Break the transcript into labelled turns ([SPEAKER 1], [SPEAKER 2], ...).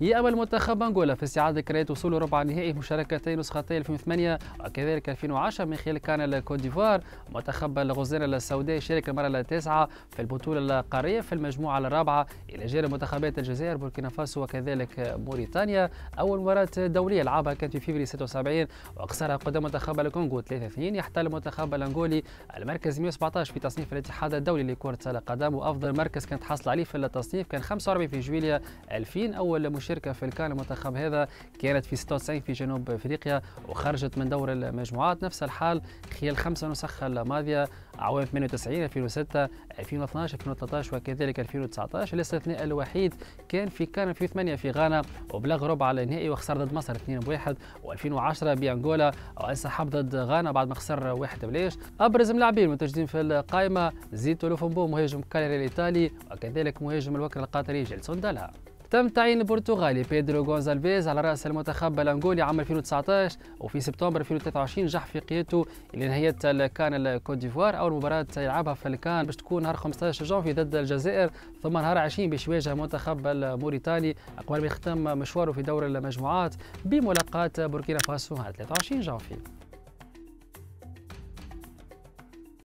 [SPEAKER 1] يأمل منتخب أنغولا في استعادة ذكريات وصول ربع النهائي مشاركتي نسختي 2008 وكذلك 2010 من خلال كان الكوت ديفوار منتخب الغزيرة السوداء شارك المرة التاسعة في البطولة القارية في المجموعة الرابعة إلى جانب منتخبات الجزائر بوركينا فاسو وكذلك موريتانيا أول مباراة دولية لعبها كانت في فيفري 76 وخسرها قدام منتخب الكونغو 3-2 يحتل المنتخب الأنغولي المركز 117 في تصنيف الاتحاد الدولي لكرة القدم وأفضل مركز كانت حصل عليه في التصنيف كان 45 في جويليا 2000 أول مشاركة الشركة في الكان المنتخب هذا كانت في 96 في جنوب أفريقيا وخرجت من دور المجموعات نفس الحال خلال خمسة نسخ الماضية عوام 98 2006 2012 2013 وكذلك 2019 الاستثناء الوحيد كان في كان في 8 في غانا وبلغ ربع النهائي وخسر ضد مصر 2-1 و2010 بانغولا وانسحب ضد غانا بعد ما خسر 1 بليش ابرز ملاعبين المتواجدين في القائمه زيتو لوفومبو مهاجم كاليري الايطالي وكذلك مهاجم الوكر القطري جيلسون دالا تم تعيين البرتغالي بيدرو غونزالفيز على رأس المنتخب الأنغولي عام 2019 وفي سبتمبر 2023 نجح في قيادته لنهاية كان الكوت ديفوار أول مباراة يلعبها في الكان باش تكون نهار 15 جونفي ضد الجزائر ثم نهار 20 باش يواجه المنتخب الموريتاني قبل ما يختم مشواره في دور المجموعات بملاقاة بوركينا فاسو نهار 23 جونفي